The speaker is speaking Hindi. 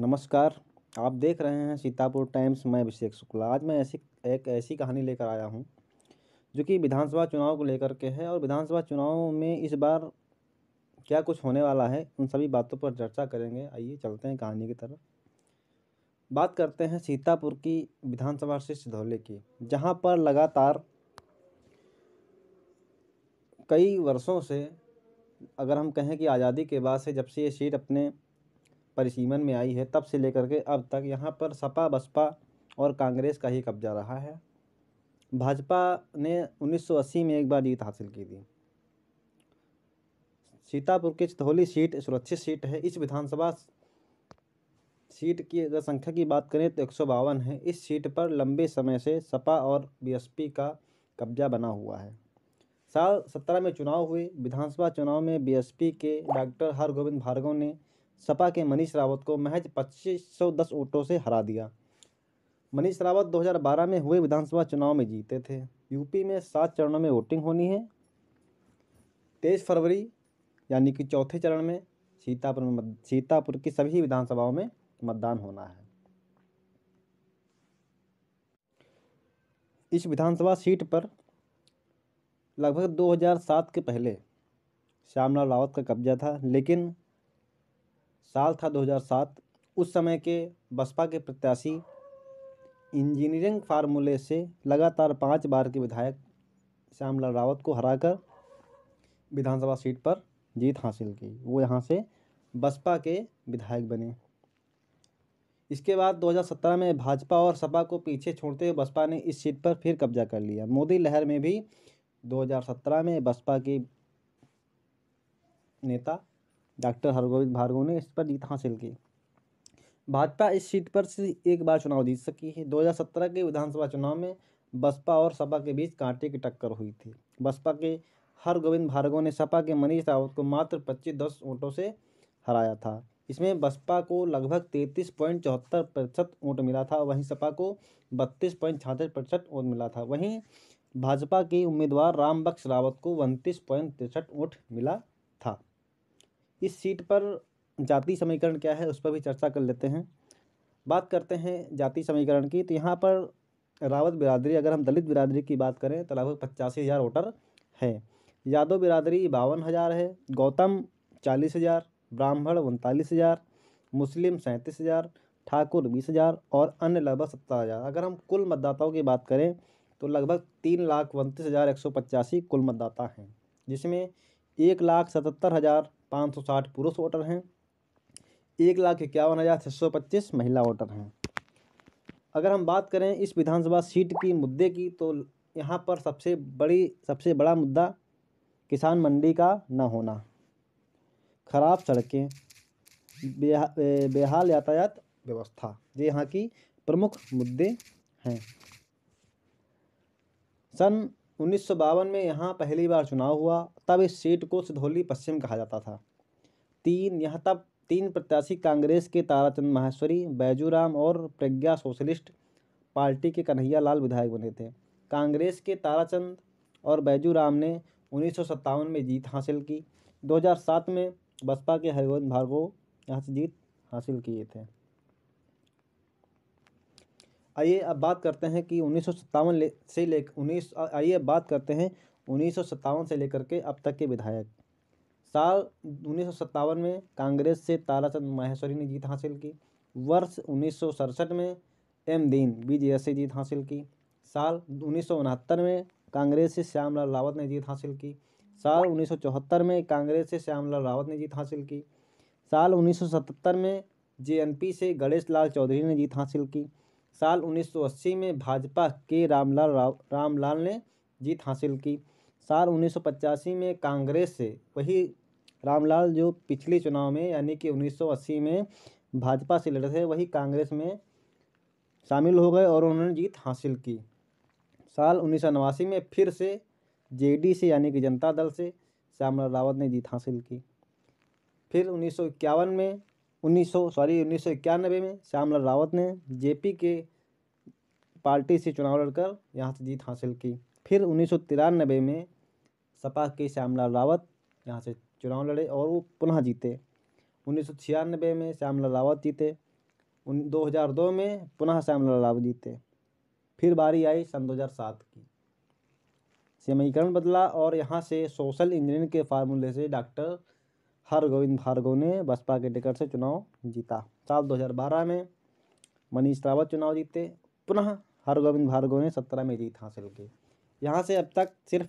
नमस्कार आप देख रहे हैं सीतापुर टाइम्स मैं अभिषेक शुक्ला आज मैं ऐसी एक ऐसी कहानी लेकर आया हूं जो कि विधानसभा चुनाव को लेकर के है और विधानसभा चुनाव में इस बार क्या कुछ होने वाला है उन सभी बातों पर चर्चा करेंगे आइए चलते हैं कहानी की तरफ बात करते हैं सीतापुर की विधानसभा से सिधौले की जहाँ पर लगातार कई वर्षों से अगर हम कहें कि आज़ादी के बाद से जब से ये सीट अपने परिसीमन में आई है तब से लेकर के अब तक यहाँ पर सपा बसपा और कांग्रेस का ही कब्जा रहा है भाजपा ने 1980 में एक बार जीत हासिल की थी सीतापुर की चितौली सीट सुरक्षित सीट है इस विधानसभा सीट की अगर संख्या की बात करें तो एक है इस सीट पर लंबे समय से सपा और बीएसपी का कब्जा बना हुआ है साल सत्रह में चुनाव हुए विधानसभा चुनाव में बीएसपी के डॉक्टर हरगोविंद भार्गव ने सपा के मनीष रावत को महज पच्चीस सौ वोटों से हरा दिया मनीष रावत 2012 में हुए विधानसभा चुनाव में जीते थे यूपी में सात चरणों में वोटिंग होनी है तेईस फरवरी यानी कि चौथे चरण में सीतापुर में सीतापुर की सभी विधानसभाओं में मतदान होना है इस विधानसभा सीट पर लगभग 2007 के पहले श्यामलाल रावत का कब्जा था लेकिन साल था 2007 उस समय के बसपा के प्रत्याशी इंजीनियरिंग फार्मूले से लगातार पाँच बार के विधायक श्यामलाल रावत को हराकर विधानसभा सीट पर जीत हासिल की वो यहाँ से बसपा के विधायक बने इसके बाद 2017 में भाजपा और सपा को पीछे छोड़ते हुए बसपा ने इस सीट पर फिर कब्जा कर लिया मोदी लहर में भी 2017 में बसपा के नेता डॉक्टर हरगोविंद भार्गव ने इस पर जीत हासिल की भाजपा इस सीट पर से एक बार चुनाव जीत सकी है 2017 के विधानसभा चुनाव में बसपा और सपा के बीच कांटे की टक्कर हुई थी बसपा के हरगोविंद भार्गव ने सपा के मनीष रावत को मात्र पच्चीस दस वोटों से हराया था इसमें बसपा को लगभग तैंतीस पॉइंट चौहत्तर प्रतिशत वोट मिला था वहीं सपा को बत्तीस पॉइंट छाछठ प्रतिशत वोट मिला था वहीं भाजपा के उम्मीदवार रामबक्श रावत को उनतीस पॉइंट तिरसठ वोट मिला इस सीट पर जाति समीकरण क्या है उस पर भी चर्चा कर लेते हैं बात करते हैं जाति समीकरण की तो यहाँ पर रावत बिरादरी अगर हम दलित बिरादरी की बात करें तो लगभग पचासी हज़ार वोटर है यादव बिरादरी बावन हज़ार है गौतम चालीस हज़ार ब्राह्मण उनतालीस हज़ार मुस्लिम सैंतीस हज़ार ठाकुर बीस हज़ार और अन्य लगभग सत्तर हज़ार अगर हम कुल मतदाताओं की बात करें तो लगभग तीन लाख उनतीस हज़ार एक सौ पचासी कुल मतदाता हैं जिसमें एक लाख सतहत्तर हज़ार पाँच सौ साठ पुरुष वोटर हैं एक लाख इक्यावन हज़ार छः सौ पच्चीस महिला वोटर हैं अगर हम बात करें इस विधानसभा सीट की मुद्दे की तो यहाँ पर सबसे बड़ी सबसे बड़ा मुद्दा किसान मंडी का न होना खराब सड़कें बेहा, बेहाल यातायात व्यवस्था ये यहाँ की प्रमुख मुद्दे हैं सन उन्नीस में यहाँ पहली बार चुनाव हुआ तब इस सीट को सिधौली पश्चिम कहा जाता था तीन यहाँ तब तीन प्रत्याशी कांग्रेस के ताराचंद माहेश्वरी बैजूराम और प्रज्ञा सोशलिस्ट पार्टी के कन्हैया लाल विधायक बने थे कांग्रेस के ताराचंद और बैजूराम ने उन्नीस में जीत हासिल की 2007 में बसपा के हरिवंश भार्गव यहाँ से जीत हासिल किए थे आइए अब बात करते हैं कि उन्नीस ले, से ले उन्नीस आइए अब बात करते हैं उन्नीस से लेकर के अब तक के विधायक साल उन्नीस में कांग्रेस से ताराचंद माहेश्वरी ने जीत हासिल की वर्ष उन्नीस में एम दीन बीजेएस से जीत हासिल की साल उन्नीस में कांग्रेस से श्यामलाल रावत ने जीत हासिल की साल उन्नीस में कांग्रेस से श्यामलाल रावत ने जीत हासिल की साल उन्नीस में जेएनपी से गणेश लाल चौधरी ने जीत हासिल की साल 1980 में भाजपा के रामलाल राव रामलाल ने जीत हासिल की साल 1985 में कांग्रेस से वही रामलाल जो पिछले चुनाव में यानी कि 1980 में भाजपा से लड़े थे वही कांग्रेस में शामिल हो गए और उन्होंने जीत हासिल की साल उन्नीस में फिर से जेडी से यानी कि जनता दल से श्यामलाल रावत ने जीत हासिल की फिर उन्नीस में उन्नीस सॉरी उन्नीस में श्यामलाल रावत ने जेपी के पार्टी से चुनाव लड़कर यहाँ से जीत हासिल की फिर उन्नीस में सपा के श्यामलाल रावत यहाँ से चुनाव लड़े और वो पुनः जीते उन्नीस में श्यामलाल रावत जीते उन 2002 में पुनः श्यामलाल रावत जीते फिर बारी आई सन 2007 की समीकरण बदला और यहाँ से सोशल इंजीनियरिंग के फार्मूले से डॉक्टर हरगोविंद भार्गव ने बसपा के टिकट से चुनाव जीता साल 2012 में मनीष रावत चुनाव जीते पुनः हरगोविंद भार्गव ने सत्रह में जीत हासिल की यहाँ से अब तक सिर्फ